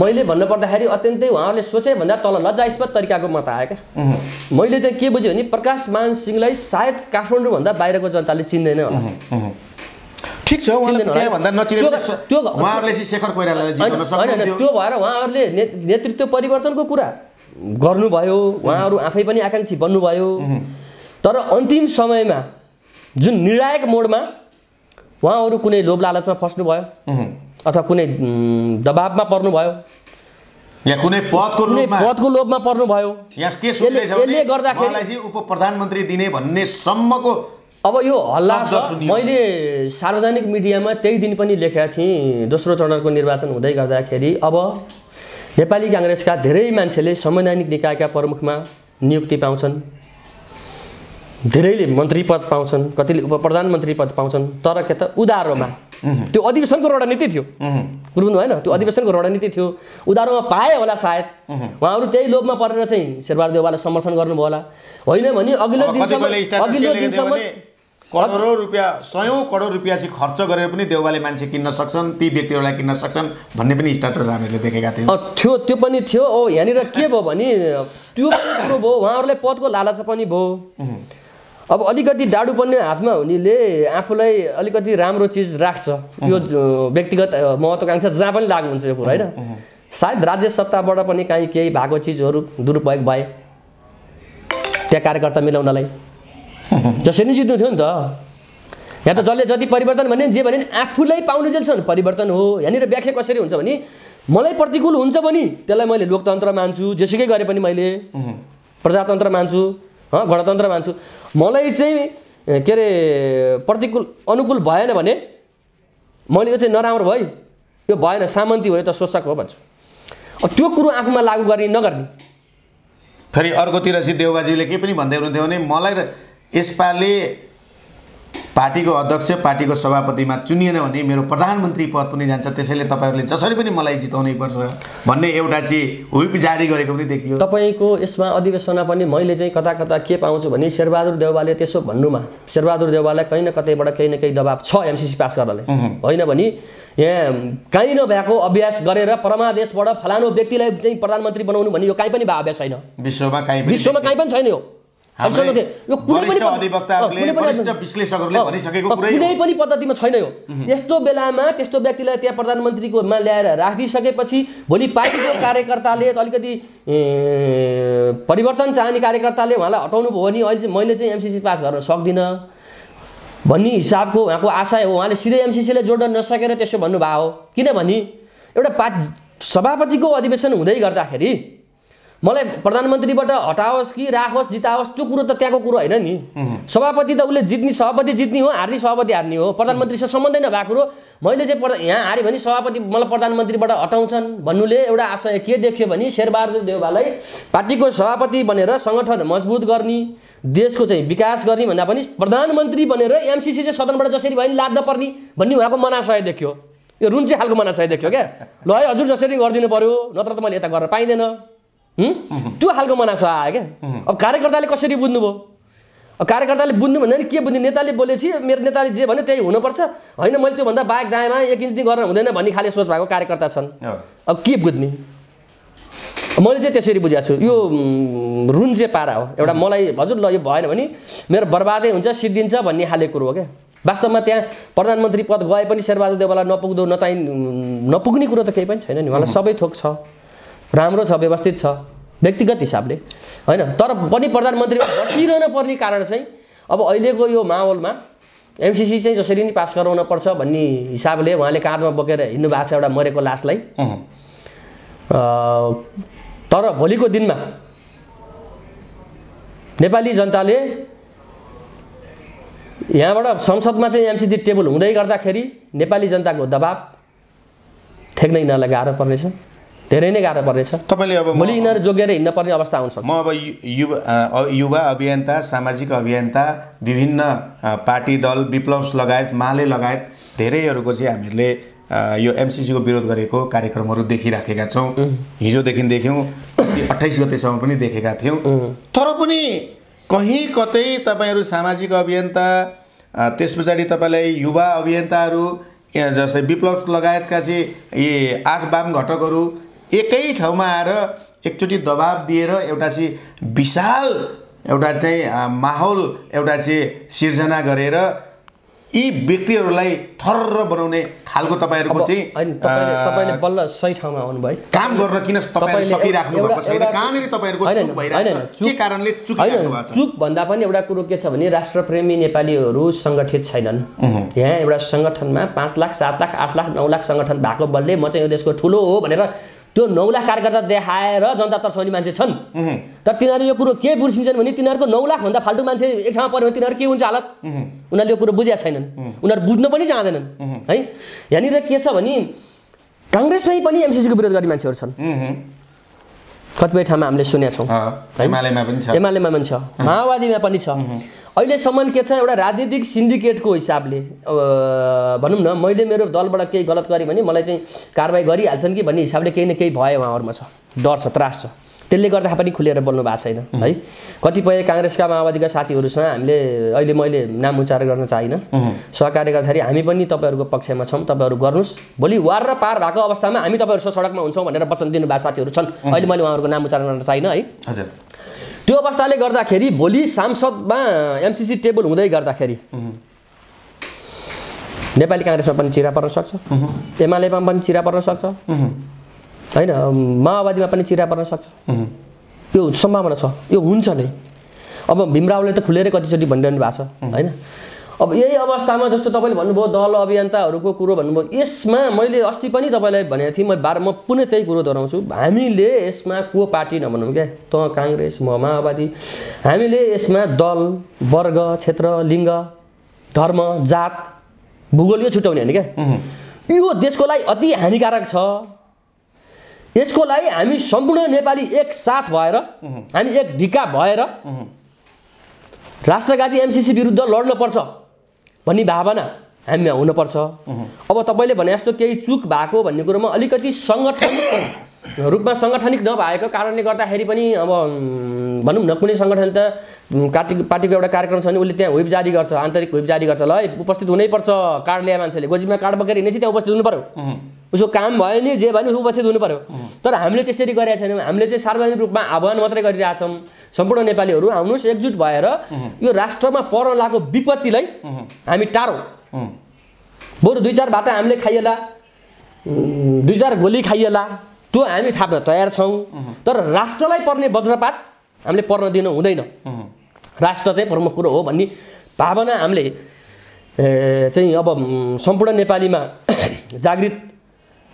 मैले भन्नुपर्दाखेरि अत्यन्तै उहाँहरूले सोचे भन्दा तल लज्जास्पद तरिकाको मत आयो क्या मैले चाहिँ के बुझेँ भने प्रकाश मान सिंहलाई सायद काठमाडौँभन्दा बाहिरको जनताले चिन्दैन होला ठिक छ त्यो भएर उहाँहरूले नेतृत्व परिवर्तनको कुरा गर्नुभयो उहाँहरू आफै पनि आकाङ्क्षी बन्नुभयो तर अन्तिम समयमा जुन निर्णायक मोडमा उहाँ अरू कुनै लोभ लालचमा फस्नुभयो अथवा कुनै दबावमा पर्नुभयो या कुनै पदको पदको लोभमा पर्नुभयो यसले गर्दाखेरि उप प्रधानमन्त्री दिने भन्ने सम्मको अब यो हल्ला मैले सार्वजनिक मिडियामा त्यही दिन पनि लेखेका थिएँ दोस्रो चरणको निर्वाचन हुँदै गर्दाखेरि अब नेपाली काङ्ग्रेसका धेरै मान्छेले संवैधानिक निकायका प्रमुखमा नियुक्ति पाउँछन् धेरैले मन्त्री पद पाउँछन् कतिले उप प्रधानमन्त्री पद पाउँछन् तर के त उधारोमा त्यो अधिवेशनको रणनीति थियो बुझ्नु होइन त्यो अधिवेशनको रणनीति थियो उधारोमा पाए होला सायद उहाँहरू त्यही लोभमा परेर चाहिँ शेरबहादुर देवाललाई समर्थन गर्नुभयो होला होइन भने अघिल्लो अघिल्लो दिनसम्म करोडौँ रुपियाँ सयौँ करोड रुपियाँ चाहिँ खर्च गरेर पनि देउबाले मान्छे किन्न सक्छन् ती व्यक्तिहरूलाई किन्न सक्छन् भन्ने पनि स्टार्टर्स हामीले देखेका थियौँ थियो त्यो पनि थियो ओ यहाँनिर के भयो भने त्यो पनि भयो उहाँहरूलाई पदको लालच पनि भयो अब अलिकति डाडु पनि हातमा हुनेले आफूलाई अलिकति राम्रो चिज राख्छ यो व्यक्तिगत महत्त्वकाङ्क्षा जहाँ पनि लाग्नुहुन्छ हुन्छ यो कुरा होइन सायद राज्य सत्ताबाट पनि काहीँ केही भएको चिजहरू दुरुपयोग भए त्यहाँ कार्यकर्ता मिलाउनलाई [laughs] जसरी नै जित्नु थियो नि त यहाँ त जसले जति परिवर्तन भने जे भने आफूलाई पाउने जेलसम्म परिवर्तन हो यहाँनिर व्याख्या कसरी हुन्छ भने मलाई प्रतिकूल हुन्छ भने त्यसलाई मैले लोकतन्त्र मान्छु जेसुकै गरे पनि मैले प्रजातन्त्र मान्छु गणतन्त्र मान्छु मलाई चाहिँ के अरे प्रतिकूल अनुकूल भएन भने मैले यो चाहिँ नराम्रो भयो यो भएन सामन्ती भयो त शोषक हो भन्छु अब त्यो कुरो आफूमा लागु गर्ने नगर्ने फेरि अर्कोतिर चाहिँ देउबाजीले के पनि भन्दै हुनुहुन्थ्यो भने मलाई र यसपालि पार्टीको अध्यक्ष पार्टीको सभापतिमा चुनिएन भने मेरो प्रधानमन्त्री पद पनि जान्छ त्यसैले तपाईँहरूले जसरी पनि मलाई जिताउनै पर्छ भन्ने एउटा चाहिँ हुप जारी गरेको पनि देखियो तपाईँको यसमा अधिवेशनमा पनि मैले चाहिँ कता कता के पाउँछु भने शेरबहादुर देउवाले त्यसो भन्नुमा शेरबहादुर देउवालाई कहीँ न कतैबाट केही न केही दबाब छ एमसिसी पास गर्नले होइन भने यहाँ काहीँ नभएको अभ्यास गरेर परमादेशबाट फलानु व्यक्तिलाई चाहिँ प्रधानमन्त्री बनाउनु भन्ने यो काहीँ पनि अभ्यास छैन विश्वमा काहीँ विश्वमा काहीँ पनि छैन यो यो कुनै पनि पद्धतिमा छैन यो यस्तो बेलामा त्यस्तो व्यक्तिलाई त्यहाँ प्रधानमन्त्रीकोमा ल्याएर राखिदिइसकेपछि भोलि पार्टीको कार्यकर्ताले अलिकति परिवर्तन चाहने कार्यकर्ताले उहाँलाई हटाउनु भयो भने अहिले मैले चाहिँ एमसिसी पास गर्न सक्दिनँ भन्ने हिसाबको उहाँको आशा हो उहाँले सिधै एमसिसीलाई जोड्न नसकेर त्यसो भन्नुभएको हो किनभने एउटा पा सभापतिको अधिवेशन हुँदै गर्दाखेरि मलाई प्रधानमन्त्रीबाट हटाओस् कि राखोस् जिताओस् त्यो कुरो त त्यहाँको कुरो होइन नि सभापति त उसले जित्ने सभापति जित्ने हो हार्ने सभापति हार्ने हो प्रधानमन्त्रीसँग सम्बन्धै नभएको कुरो मैले चाहिँ यहाँ हारेँ भने सभापति मलाई प्रधानमन्त्रीबाट हटाउँछन् भन्नुले एउटा आशय के देख्यो भने शेरबहादुर देउवालाई पार्टीको सभापति बनेर सङ्गठन मजबुत गर्ने देशको चाहिँ विकास गर्ने भन्दा पनि प्रधानमन्त्री बनेर एमसिसी चाहिँ सदनबाट जसरी भयो नि लाद्न पर्ने भन्ने उहाँको मनाशय देख्यो यो चाहिँ खालको मनाशय देख्यो क्या ल है हजुर जसरी गरिदिनु पऱ्यो नत्र त मैले यता गर्न पाइँदैन त्यो खालको मनासो आयो क्या अब कार्यकर्ताले कसरी बुझ्नुभयो कार्यकर्ताले बुझ्नु भन्दा नि के बुझ्ने नेताले बोलेपछि मेरो नेताले जे भन्यो त्यही हुनुपर्छ होइन मैले त्योभन्दा बाहेक दायाँमा एक इन्च गर्न हुँदैन भन्ने खाले सोच भएको कार्यकर्ता छन् अब के बुझ्ने मैले चाहिँ त्यसरी बुझाएको छु यो रुन्जे पारा हो एउटा मलाई हजुर ल यो भएन भने मेरो बर्बादै हुन्छ सिद्धिन्छ भन्ने खाले कुरो हो क्या वास्तवमा त्यहाँ प्रधानमन्त्री पद गए पनि शेरबहादुर देवाललाई नपुग्दो नचाहि नपुग्ने कुरो त केही पनि छैन नि उहाँलाई सबै थोक छ राम्रो छ व्यवस्थित छ व्यक्तिगत हिसाबले होइन तर पनि प्रधानमन्त्री बसिरहन पर्ने कारण चाहिँ अब अहिलेको यो माहौलमा एमसिसी चाहिँ जसरी नै पास गराउन पर्छ भन्ने हिसाबले उहाँले काँधमा बोकेर हिँड्नु भएको छ एउटा मरेको लासलाई तर भोलिको दिनमा नेपाली जनताले यहाँबाट संसदमा चाहिँ एमसिसी टेबल हुँदै गर्दाखेरि नेपाली जनताको दबाब ठेक्नै गाह्रो पर्नेछ धेरै नै गाह्रो पर्नेछ तपाईँले अब भोलि यिनीहरू जोगेर हिँड्न पर्ने अवस्था आउन म अब युवा युवा अभियन्ता सामाजिक अभियन्ता विभिन्न पार्टी दल विप्लव्स लगायत माले लगायत धेरैहरूको चाहिँ हामीहरूले यो एमसिसीको विरोध गरेको कार्यक्रमहरू देखिराखेका छौँ हिजोदेखि देख्यौँ अठाइस गतेसम्म पनि देखेका थियौँ तर पनि कहीँ कतै तपाईँहरू सामाजिक अभियन्ता त्यस पछाडि तपाईँलाई युवा अभियन्ताहरू जस्तै विप्लव लगायतका चाहिँ यी आठ वाम घटकहरू एकै ठाउँमा आएर एकचोटि दबाब दिएर एउटा चाहिँ विशाल एउटा चाहिँ माहौल एउटा चाहिँ सिर्जना गरेर यी व्यक्तिहरूलाई थर्र बनाउने खालको तपाईँहरूको चाहिँ बल्ल सही ठाउँमा आउनुभयो काम गर्न किन सकिराख्नु भएको छैन कहाँनिर तपाईँहरूको चुक कारणले चुक भन्दा पनि एउटा कुरो के छ भने राष्ट्रप्रेमी नेपालीहरू सङ्गठित छैनन् यहाँ एउटा सङ्गठनमा पाँच लाख सात लाख आठ लाख नौ लाख सङ्गठन भएको बल्ले म चाहिँ यो देशको ठुलो हो भनेर त्यो लाख कार्यकर्ता देखाएर जनता तर्साउने मान्छे छन् तर तिनीहरू यो कुरो के बिर्सिन्छन् भने तिनीहरूको नौ लाखभन्दा फाल्टु मान्छे एक ठाउँमा पऱ्यो भने तिनीहरू के हुन्छ हालत उनीहरूले यो कुरो बुझेका छैनन् उनीहरू बुझ्न पनि चाहँदैनन् है यहाँनिर के छ भने काङ्ग्रेसमै पनि एमसिसीको विरोध गर्ने मान्छेहरू छन् कतिपय ठाउँमा हामीले सुनेका छौँ एमालेमा पनि छ माओवादीमा पनि छ अहिलेसम्म के छ एउटा राजनीतिक सिन्डिकेटको हिसाबले भनौँ न मैले मेरो दलबाट केही गलत गरेँ भने मलाई चाहिँ कारवाही गरिहाल्छन् कि भन्ने हिसाबले केही न केही भयो उहाँहरूमा छ डर छ त्रास छ त्यसले गर्दा पनि खुलेर बोल्नु भएको छैन है कतिपय काङ्ग्रेसका माओवादीका साथीहरूसँग हामीले अहिले मैले नाम उच्चार गर्न चाहिँ सहकार्य गर्दाखेरि हामी पनि तपाईँहरूको पक्षमा छौँ तपाईँहरू गर्नुहोस् भोलि वार र पार भएको अवस्थामा हामी तपाईँहरू सडकमा हुन्छौँ भनेर वचन दिनुभएको साथीहरू छन् अहिले मैले उहाँहरूको नाम उच्चार गर्न चाहिँ है हजुर त्यो अवस्थाले गर्दाखेरि भोलि सांसदमा एमसिसी टेबल हुँदै गर्दाखेरि नेपाली काङ्ग्रेसमा पनि चिरा पर्न सक्छ एमालेमा पनि चिरा पर्न सक्छ होइन माओवादीमा पनि चिरा पर्न सक्छ यो सम्भावना छ यो हुन्छ नै अब भीमरावले त खुलेरै कतिचोटि भनिरहनु भएको छ होइन अब यही अवस्थामा जस्तो तपाईँले भन्नुभयो दल अभियन्ताहरूको कुरो भन्नुभयो यसमा मैले अस्ति पनि तपाईँलाई भनेको थिएँ म बार म पुनः त्यही कुरो दोहोऱ्याउँछु हामीले यसमा को पार्टी नभनौँ क्या त काङ्ग्रेस म माओवादी हामीले यसमा दल वर्ग क्षेत्र लिङ्ग धर्म जात भूगोल यो छुट्याउने होइन क्या यो देशको लागि अति हानिकारक छ त्यसको लागि हामी सम्पूर्ण नेपाली एकसाथ भएर हामी एक ढिका भएर राष्ट्रघाती एमसिसी विरुद्ध लड्नुपर्छ भन्ने भावना हामीमा हुनुपर्छ अब तपाईँले भने जस्तो केही चुक भएको भन्ने कुरोमा अलिकति सङ्गठन रूपमा सङ्गठनिक नभएको कारणले गर्दाखेरि पनि अब भनौँ न कुनै सङ्गठन त कार्ति पार्टीको एउटा कार्यक्रम छ भने उसले त्यहाँ वेब जारी गर्छ आन्तरिक वेब जारी गर्छ ल है उपस्थित हुनैपर्छ कार्ड ल्याए मान्छेले गोजीमा कार्ड बगेर हिँडेपछि त्यहाँ उपस्थित हुनु पऱ्यो उसको काम भयो नि जे भयो नि उपस्थित हुनु पऱ्यो तर हामीले त्यसरी गरेका छैनौँ हामीले चाहिँ सार्वजनिक रूपमा आह्वान मात्रै गरिरहेछौँ सम्पूर्ण नेपालीहरू आउनुहोस् एकजुट भएर यो राष्ट्रमा पर्न लागेको विपत्तिलाई हामी टारौँ बरु दुई चार बाटा हामीले खाइएला दुई चार गोली खाइएला त्यो हामी थाप्न तयार छौँ तर राष्ट्रलाई पर्ने वज्रपात हामीले पर्न दिनु हुँदैन राष्ट्र चाहिँ प्रमुख कुरो हो भन्ने भावना हामीले चाहिँ अब सम्पूर्ण नेपालीमा [clears throat] जागृत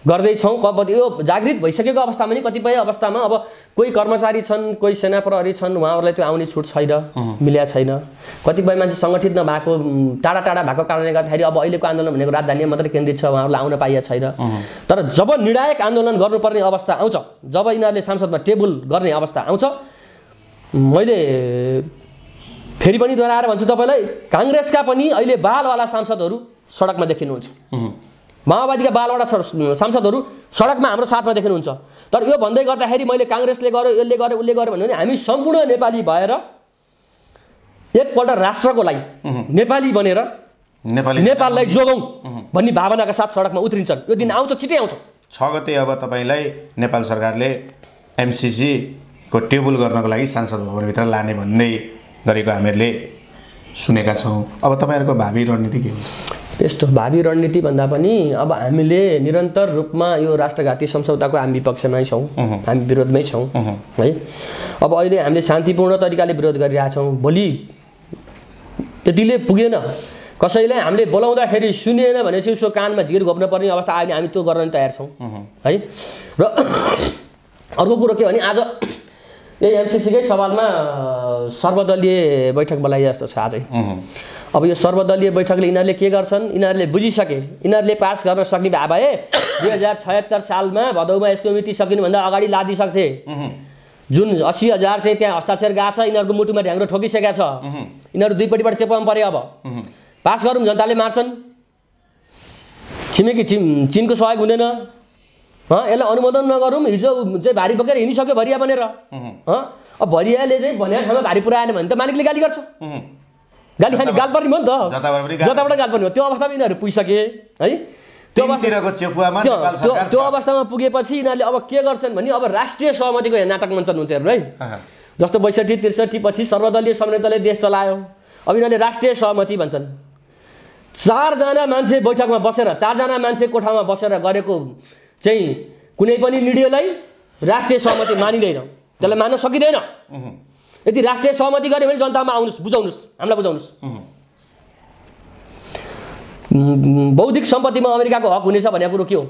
गर्दैछौँ क यो जागृत भइसकेको अवस्थामा नि कतिपय अवस्थामा अब कोही कर्मचारी छन् कोही सेना प्रहरी छन् उहाँहरूलाई त्यो आउने छुट छैन मिल्या छैन कतिपय मान्छे सङ्गठित नभएको टाढा टाढा भएको कारणले गर्दाखेरि अब अहिलेको आन्दोलन भनेको राजधानी मात्रै केन्द्रित छ उहाँहरूलाई आउन पाइएको छैन तर जब निर्णायक आन्दोलन गर्नुपर्ने अवस्था आउँछ जब यिनीहरूले सांसदमा टेबल गर्ने अवस्था आउँछ मैले फेरि पनि दोहोऱ्याएर भन्छु तपाईँलाई काङ्ग्रेसका पनि अहिले बालवाला सांसदहरू सडकमा देखिनुहुन्छ माओवादीका बालवटा सांसदहरू सडकमा हाम्रो साथमा देख्नुहुन्छ तर यो भन्दै गर्दाखेरि मैले काङ्ग्रेसले गर्यो यसले गर्यो उसले गर्यो भन्यो भने हामी सम्पूर्ण नेपाली भएर एकपल्ट राष्ट्रको लागि नेपाली बनेर नेपाली नेपाललाई जोगौँ भन्ने भावनाका साथ सडकमा उत्रिन्छन् यो दिन आउँछ छिटै आउँछ छ गते अब तपाईँलाई नेपाल सरकारले एमसिसीको टेबल गर्नको लागि सांसद भवनभित्र लाने भन्ने गरेको हामीहरूले सुनेका छौँ अब तपाईँहरूको भावी रणनीति के हुन्छ त्यस्तो भावी रणनीति भन्दा पनि अब हामीले निरन्तर रूपमा यो राष्ट्रघाती सम्झौताको हामी विपक्षमै छौँ हामी विरोधमै छौँ है अब अहिले हामीले शान्तिपूर्ण तरिकाले विरोध गरिरहेछौँ भोलि यतिले पुगेन कसैलाई हामीले बोलाउँदाखेरि सुनेन भने चाहिँ उसको कानमा झिर घोप्न पर्ने अवस्था अहिले हामी त्यो गर्न तयार छौँ है र [coughs] अर्को कुरो के भने आज यही एमसिसीकै सवालमा सर्वदलीय बैठक बोलाइए जस्तो छ आजै अब यो सर्वदलीय बैठकले यिनीहरूले के गर्छन् यिनीहरूले बुझिसके यिनीहरूले पास गर्न सक्ने भए भए दुई हजार छयत्तर सालमा भदौमा यसको मिति सकिनुभन्दा अगाडि लादिसक्थे जुन अस्सी हजार चाहिँ त्यहाँ हस्ताक्षर गएको छ यिनीहरूको मुटुमा ढ्याङ्ग्रो ठोकिसकेका छ यिनीहरू दुईपट्टिबाट चेपाउनु पऱ्यो अब पास गरौँ जनताले मार्छन् छिमेकी चिन चिनको सहयोग हुँदैन यसलाई अनुमोदन नगरौँ हिजो चाहिँ भारी बोकेर हिँडिसक्यो भरिया बनेर अब भरियाले चाहिँ भने ठाउँमा भारी पुऱ्याएन भने त मालिकले गाली गर्छ गाली खाने गाल पर्ने हो नि त जताबाट गाल पर्ने हो त्यो अवस्थामा यिनीहरू पुगिसके है त्यो अवस्थामा पुगेपछि यिनीहरूले अब के गर्छन् भने अब राष्ट्रिय सहमतिको यहाँ नाटक मञ्चन हुन्छ है जस्तो बैसठी त्रिसठी पछि सर्वदलीय संरक्षणले देश चलायो अब यिनीहरूले राष्ट्रिय सहमति भन्छन् चारजना मान्छे बैठकमा बसेर चारजना मान्छे कोठामा बसेर गरेको चाहिँ कुनै पनि मिडियोलाई राष्ट्रिय सहमति मानिँदैन त्यसलाई मान्न सकिँदैन यदि राष्ट्रिय सहमति गऱ्यो भने जनतामा आउनुहोस् बुझाउनुहोस् हामीलाई बुझाउनुहोस् बौद्धिक सम्पत्तिमा अमेरिकाको हक हुनेछ भन्ने कुरो के हो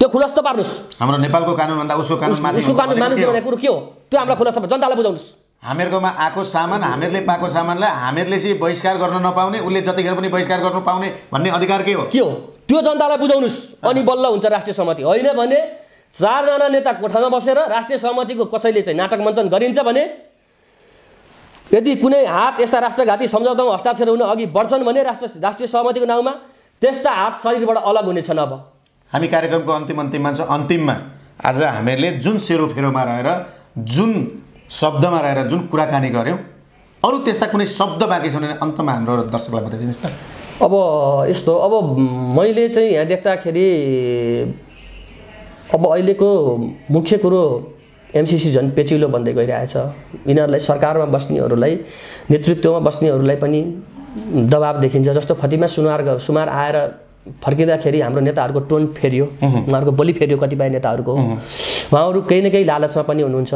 त्यो खुलस्त पार्नुहोस् हाम्रो नेपालको कानुनभन्दा उसको कानुन उसको कानुन मान्नु भन्ने कुरो के हो त्यो हामीलाई खुलस्त जनतालाई बुझाउनुहोस् हामीहरूकोमा आएको सामान हामीहरूले पाएको सामानलाई हामीहरूले चाहिँ बहिष्कार गर्न नपाउने उसले जतिखेर पनि बहिष्कार गर्नु पाउने भन्ने अधिकार के हो के हो त्यो जनतालाई बुझाउनुहोस् अनि बल्ल हुन्छ राष्ट्रिय सहमति होइन भने चारजना नेता कोठामा बसेर राष्ट्रिय सहमतिको कसैले चाहिँ नाटक मञ्चन गरिन्छ भने यदि कुनै हात यस्ता राष्ट्रघाती सम्झौतामा हस्ताक्षर हुन अघि बढ्छन् भने राष्ट्र राष्ट्रिय सहमतिको नाउँमा त्यस्ता हात शरीरबाट अलग हुनेछन् अब हामी कार्यक्रमको अन्तिम अन्तिममा छ अन्तिममा आज हामीहरूले जुन सेरोफेरोमा रहेर जुन शब्दमा रहेर जुन कुराकानी गऱ्यौँ अरू त्यस्ता कुनै शब्द बाँकी छन् भने अन्तमा हाम्रो दर्शकलाई बताइदिनुहोस् त अब यस्तो अब मैले चाहिँ यहाँ देख्दाखेरि अब अहिलेको मुख्य कुरो एमसिसी झन् पेचिलो बन्दै गइरहेछ यिनीहरूलाई सरकारमा बस्नेहरूलाई नेतृत्वमा बस्नेहरूलाई पनि दबाब देखिन्छ जस्तो फतिमा सुनार सुमार आएर फर्किँदाखेरि हाम्रो नेताहरूको टोन फेरियो उहाँहरूको बोली फेरियो कतिपय नेताहरूको उहाँहरू केही न केही लालचमा पनि हुनुहुन्छ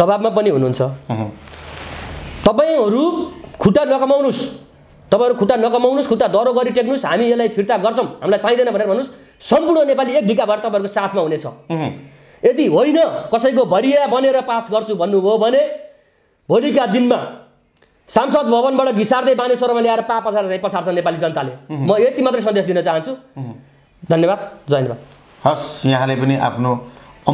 दबाबमा पनि हुनुहुन्छ तपाईँहरू खुट्टा नकमाउनुहोस् तपाईँहरू खुट्टा नकमाउनुहोस् खुट्टा दह्रो गरी टेक्नुहोस् हामी यसलाई फिर्ता गर्छौँ हामीलाई चाहिँदैन भनेर भन्नुहोस् सम्पूर्ण नेपाली एक ढिका भएर तपाईँहरूको साथमा हुनेछ यदि होइन कसैको भरिया बनेर पास गर्छु भन्नुभयो भने भोलिका दिनमा सांसद भवनबाट घिसार्दै बानेश्वरमा ल्याएर पा पसार पसार्छ नेपाली जनताले म यति मात्रै सन्देश दिन चाहन्छु धन्यवाद धन्यवाद हस् यहाँले पनि आफ्नो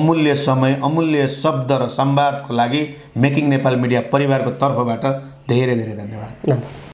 अमूल्य समय अमूल्य शब्द र संवादको लागि मेकिङ नेपाल मिडिया परिवारको तर्फबाट धेरै धेरै धन्यवाद